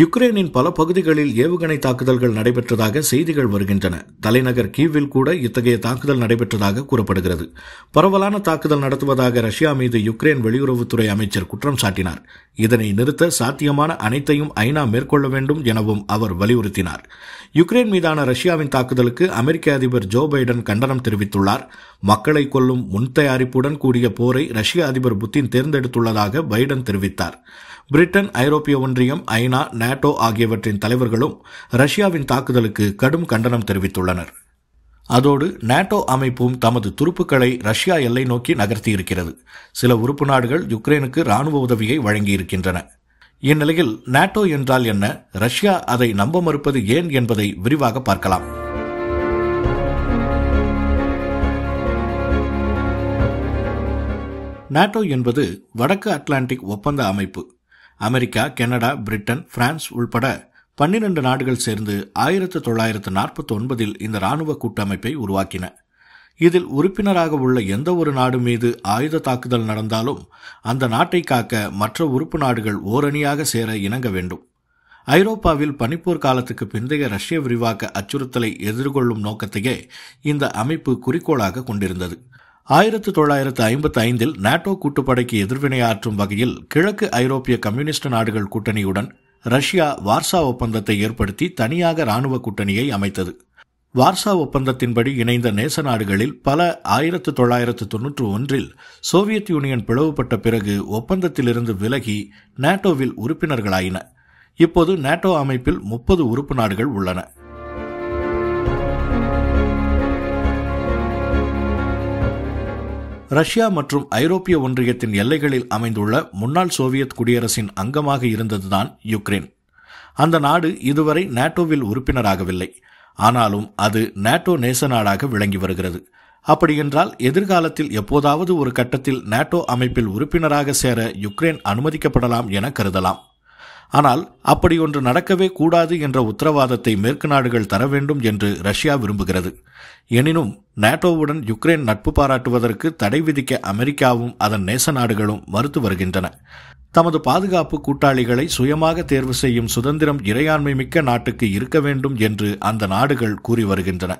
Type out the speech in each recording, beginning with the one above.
யுக்ரைனின் பல பகுதிகளில் ஏவுகணை தாக்குதல்கள் நடைபெற்றதாக செய்திகள் வருகின்றன தலைநகர் கீவில் கூட இத்தகைய தாக்குதல் நடைபெற்றதாக கூறப்படுகிறது பரவலான தாக்குதல் நடத்துவதாக ரஷ்யா மீது யுக்ரைன் வெளியுறவுத்துறை அமைச்சர் குற்றம் சாட்டினார் இதனை நிறுத்த சாத்தியமான அனைத்தையும் ஐநா மேற்கொள்ள வேண்டும் எனவும் அவர் வலியுறுத்தினார் யுக்ரைன் மீதான ரஷ்யாவின் தாக்குதலுக்கு அமெரிக்க அதிபர் ஜோ பைடன் கண்டனம் தெரிவித்துள்ளார் மக்களை கொல்லும் முன்தயாரிப்புடன் கூடிய போரை ரஷ்ய அதிபர் புத்தின் தேர்ந்தெடுத்துள்ளதாக பைடன் தெரிவித்தார் பிரிட்டன் ஐரோப்பிய ஒன்றியம் ஐநா நேட்டோ ஆகியவற்றின் தலைவர்களும் ரஷ்யாவின் தாக்குதலுக்கு கடும் கண்டனம் தெரிவித்துள்ளனர் அதோடு நேட்டோ அமைப்பும் தமது துருப்புக்களை ரஷ்யா எல்லை நோக்கி நகர்த்தியிருக்கிறது சில உறுப்பு நாடுகள் யுக்ரைனுக்கு ராணுவ உதவியை வழங்கியிருக்கின்றன இந்நிலையில் நேட்டோ என்றால் என்ன ரஷ்யா அதை நம்ப மறுப்பது ஏன் என்பதை விரிவாக பார்க்கலாம் நாட்டோ என்பது வடக்கு அட்லாண்டிக் ஒப்பந்த அமைப்பு அமெரிக்கா கனடா பிரிட்டன் பிரான்ஸ் உள்பட பன்னிரண்டு நாடுகள் சேர்ந்து ஆயிரத்து தொள்ளாயிரத்து நாற்பத்தி ஒன்பதில் இந்த ராணுவ கூட்டமைப்பை உருவாக்கின இதில் உறுப்பினராக உள்ள எந்த ஒரு நாடு மீது ஆயுத தாக்குதல் நடந்தாலும் அந்த நாட்டை காக்க மற்ற உறுப்பு நாடுகள் ஓரணியாக சேர இணங்க வேண்டும் ஐரோப்பாவில் பனிப்போர் காலத்துக்கு பிந்தைய ரஷ்ய விரிவாக்க அச்சுறுத்தலை எதிர்கொள்ளும் நோக்கத்தையே இந்த அமைப்பு குறிக்கோளாக கொண்டிருந்தது ஆயிரத்து தொள்ளாயிரத்து ஐம்பத்தி ஐந்தில் நாட்டோ கூட்டுப்படைக்கு எதிர்வினையாற்றும் வகையில் கிழக்கு ஐரோப்பிய கம்யூனிஸ்ட் நாடுகள் கூட்டணியுடன் ரஷ்யா வார்சா ஒப்பந்தத்தை ஏற்படுத்தி தனியாக ராணுவ கூட்டணியை அமைத்தது வார்சா ஒப்பந்தத்தின்படி இணைந்த நேச நாடுகளில் பல ஆயிரத்து தொள்ளாயிரத்து தொன்னூற்று ஒன்றில் சோவியத் யூனியன் பிளவுபட்ட பிறகு ஒப்பந்தத்திலிருந்து விலகி நேட்டோவில் உறுப்பினர்களாயின இப்போது நேட்டோ அமைப்பில் முப்பது உறுப்பு நாடுகள் உள்ளன ரஷ்யா மற்றும் ஐரோப்பிய ஒன்றியத்தின் எல்லைகளில் அமைந்துள்ள முன்னாள் சோவியத் குடியரசின் அங்கமாக இருந்ததுதான் யுக்ரைன் அந்த நாடு இதுவரை நேட்டோவில் உறுப்பினராகவில்லை ஆனாலும் அது நேட்டோ நேச நாடாக விளங்கி வருகிறது அப்படியென்றால் எதிர்காலத்தில் எப்போதாவது ஒரு கட்டத்தில் நேட்டோ அமைப்பில் உறுப்பினராக சேர யுக்ரைன் அனுமதிக்கப்படலாம் என கருதலாம் ஆனால் அப்படி ஒன்று நடக்கவே கூடாது என்ற உத்தரவாதத்தை மேற்கு நாடுகள் தர வேண்டும் என்று ரஷ்யா விரும்புகிறது எனினும் நேட்டோவுடன் யுக்ரைன் நட்பு பாராட்டுவதற்கு தடை விதிக்க அமெரிக்காவும் அதன் நேச நாடுகளும் மறுத்து வருகின்றன தமது பாதுகாப்பு கூட்டாளிகளை சுயமாக தேர்வு செய்யும் சுதந்திரம் இறையாண்மை மிக்க நாட்டுக்கு இருக்க வேண்டும் என்று அந்த நாடுகள் கூறி வருகின்றன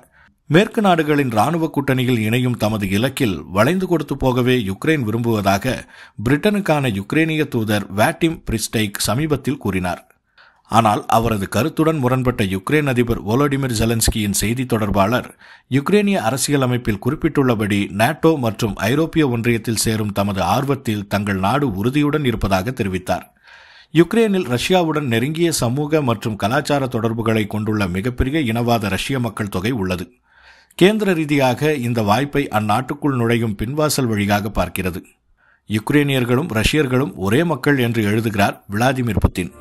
மேற்கு நாடுகளின் ராணுவ கூட்டணியில் இணையும் தமது இலக்கில் வளைந்து கொடுத்து போகவே யுக்ரைன் விரும்புவதாக பிரிட்டனுக்கான யுக்ரேனிய தூதர் வேட்டிம் பிரிஸ்டைக் சமீபத்தில் கூறினார் ஆனால் அவரது கருத்துடன் முரண்பட்ட யுக்ரைன் அதிபர் ஒலோடிமிர் ஜெலன்ஸ்கியின் செய்தி தொடர்பாளர் யுக்ரேனிய அரசியலமைப்பில் குறிப்பிட்டுள்ளபடி நாட்டோ மற்றும் ஐரோப்பிய ஒன்றியத்தில் சேரும் தமது ஆர்வத்தில் தங்கள் நாடு உறுதியுடன் இருப்பதாக தெரிவித்தார் யுக்ரேனில் ரஷ்யாவுடன் நெருங்கிய சமூக மற்றும் கலாச்சார தொடர்புகளை கொண்டுள்ள மிகப்பெரிய இனவாத ரஷ்ய மக்கள் தொகை உள்ளது கேந்திர ரீதியாக இந்த வாய்ப்பை அந்நாட்டுக்குள் நுழையும் பின்வாசல் வழியாக பார்க்கிறது யுக்ரேனியர்களும் ரஷ்யர்களும் ஒரே மக்கள் என்று எழுதுகிறார் விளாடிமிர் புத்தின்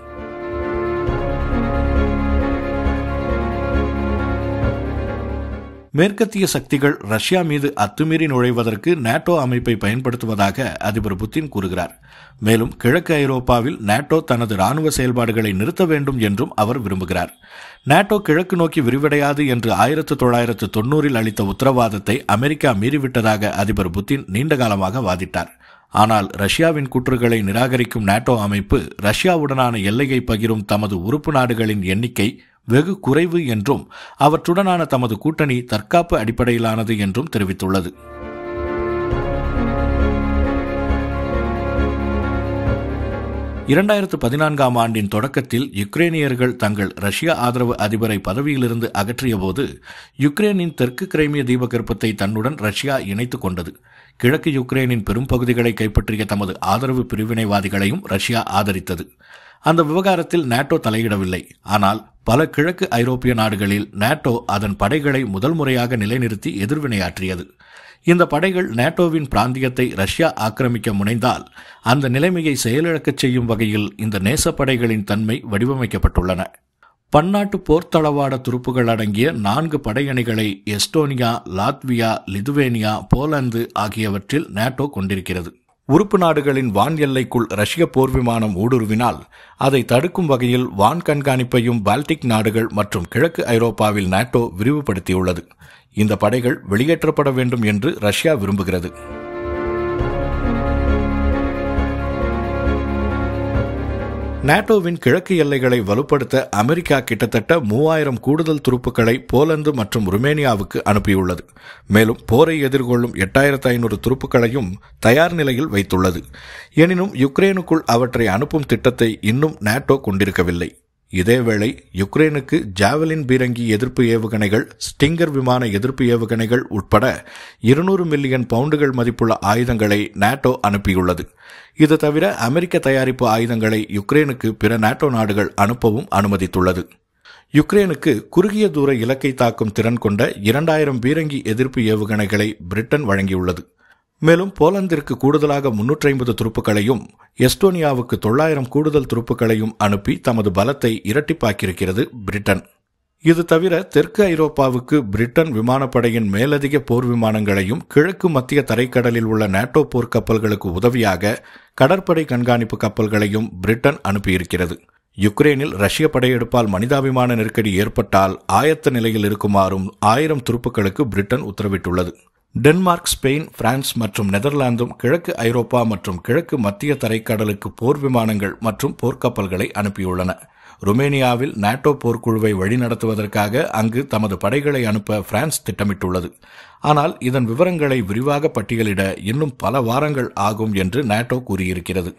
மேற்கத்திய சக்திகள் ரஷ்யா மீது அத்துமீறி நுழைவதற்கு நேட்டோ அமைப்பை பயன்படுத்துவதாக அதிபர் புத்தின் கூறுகிறார் மேலும் கிழக்கு ஐரோப்பாவில் நேட்டோ தனது ராணுவ செயல்பாடுகளை நிறுத்த வேண்டும் என்றும் அவர் விரும்புகிறார் நேட்டோ கிழக்கு நோக்கி விரிவடையாது என்று ஆயிரத்து தொள்ளாயிரத்து தொன்னூறில் அளித்த உத்தரவாதத்தை அமெரிக்கா மீறிவிட்டதாக அதிபர் புத்தின் நீண்டகாலமாக வாதிட்டார் ஆனால் ரஷ்யாவின் குற்றுகளை நிராகரிக்கும் நாட்டோ அமைப்பு ரஷ்யாவுடனான எல்லையை பகிரும் தமது உறுப்பு நாடுகளின் எண்ணிக்கை வெகு குறைவு என்றும் அவற்றுடனான தமது கூட்டணி தற்காப்பு அடிப்படையிலானது என்றும் தெரிவித்துள்ளது இரண்டாயிரத்து பதினான்காம் ஆண்டின் தொடக்கத்தில் யுக்ரேனியர்கள் தங்கள் ரஷ்ய ஆதரவு அதிபரை பதவியிலிருந்து அகற்றியபோது யுக்ரேனின் தெற்கு கிரைமிய தீபகற்பத்தை தன்னுடன் ரஷ்யா இணைத்துக் கொண்டது கிழக்கு யுக்ரைனின் பெரும் பகுதிகளை கைப்பற்றிய தமது ஆதரவு பிரிவினைவாதிகளையும் ரஷ்யா ஆதரித்தது அந்த விவகாரத்தில் நாட்டோ தலையிடவில்லை ஆனால் பல கிழக்கு ஐரோப்பிய நாடுகளில் நாட்டோ அதன் படைகளை முதல் முறையாக நிலைநிறுத்தி எதிர்வினையாற்றியது இந்த படைகள் நேட்டோவின் பிராந்தியத்தை ரஷ்யா ஆக்கிரமிக்க முனைந்தால் அந்த நிலைமையை செயலிழக்கச் செய்யும் வகையில் இந்த நேசப்படைகளின் தன்மை வடிவமைக்கப்பட்டுள்ளன பன்னாட்டு போர்த்தளவாட துருப்புகள் அடங்கிய நான்கு படையணிகளை எஸ்டோனியா லாத்வியா லிதுவேனியா போலந்து ஆகியவற்றில் நேட்டோ கொண்டிருக்கிறது உறுப்பு நாடுகளின் வான் எல்லைக்குள் ரஷ்ய போர் விமானம் ஊடுருவினால் அதை தடுக்கும் வகையில் வான் கண்காணிப்பையும் பால்டிக் நாடுகள் மற்றும் கிழக்கு ஐரோப்பாவில் நேட்டோ விரிவுபடுத்தியுள்ளது இந்த படைகள் வெளியேற்றப்பட வேண்டும் என்று ரஷ்யா விரும்புகிறது நாட்டோவின் கிழக்கு எல்லைகளை வலுப்படுத்த அமெரிக்கா கிட்டத்தட்ட மூவாயிரம் கூடுதல் துருப்புக்களை போலந்து மற்றும் ருமேனியாவுக்கு அனுப்பியுள்ளது மேலும் போரை எதிர்கொள்ளும் எட்டாயிரத்து ஐநூறு துருப்புக்களையும் தயார் நிலையில் வைத்துள்ளது எனினும் யுக்ரைனுக்குள் அவற்றை அனுப்பும் திட்டத்தை இன்னும் நாட்டோ கொண்டிருக்கவில்லை இதேவேளை யுக்ரைனுக்கு ஜாவலின் பீரங்கி எதிர்ப்பு ஏவுகணைகள் ஸ்டிங்கர் விமான எதிர்ப்பு ஏவுகணைகள் உட்பட இருநூறு மில்லியன் பவுண்டுகள் மதிப்புள்ள ஆயுதங்களை நாட்டோ அனுப்பியுள்ளது இது தவிர அமெரிக்க தயாரிப்பு ஆயுதங்களை யுக்ரைனுக்கு பிற நாட்டோ நாடுகள் அனுப்பவும் அனுமதித்துள்ளது யுக்ரைனுக்கு குறுகிய தூர இலக்கை தாக்கும் திறன் கொண்ட இரண்டாயிரம் பீரங்கி எதிர்ப்பு ஏவுகணைகளை பிரிட்டன் வழங்கியுள்ளது மேலும் போலந்திற்கு கூடுதலாக முன்னூற்றி ஐம்பது துருப்புகளையும் எஸ்டோனியாவுக்கு தொள்ளாயிரம் கூடுதல் துருப்புகளையும் அனுப்பி தமது பலத்தை இரட்டிப்பாக்கியிருக்கிறது பிரிட்டன் இது தவிர தெற்கு ஐரோப்பாவுக்கு பிரிட்டன் விமானப்படையின் மேலதிக போர் விமானங்களையும் கிழக்கு மத்திய தரைக்கடலில் உள்ள நாட்டோ போர் கப்பல்களுக்கு உதவியாக கடற்படை கண்காணிப்பு கப்பல்களையும் பிரிட்டன் அனுப்பியிருக்கிறது யுக்ரைனில் ரஷ்ய படையெடுப்பால் மனிதாபிமான நெருக்கடி ஏற்பட்டால் ஆயத்த நிலையில் இருக்குமாறும் ஆயிரம் துருப்புகளுக்கு பிரிட்டன் உத்தரவிட்டுள்ளது டென்மார்க் ஸ்பெயின் பிரான்ஸ் மற்றும் நெதர்லாந்தும் கிழக்கு ஐரோப்பா மற்றும் கிழக்கு மத்திய தரைக்கடலுக்கு போர் விமானங்கள் மற்றும் போர்க்கப்பல்களை அனுப்பியுள்ளன ருமேனியாவில் நாட்டோ போர்க்குழுவை வழிநடத்துவதற்காக அங்கு தமது படைகளை அனுப்ப பிரான்ஸ் திட்டமிட்டுள்ளது ஆனால் இதன் விவரங்களை விரிவாக பட்டியலிட இன்னும் பல வாரங்கள் ஆகும் என்று நாட்டோ கூறியிருக்கிறது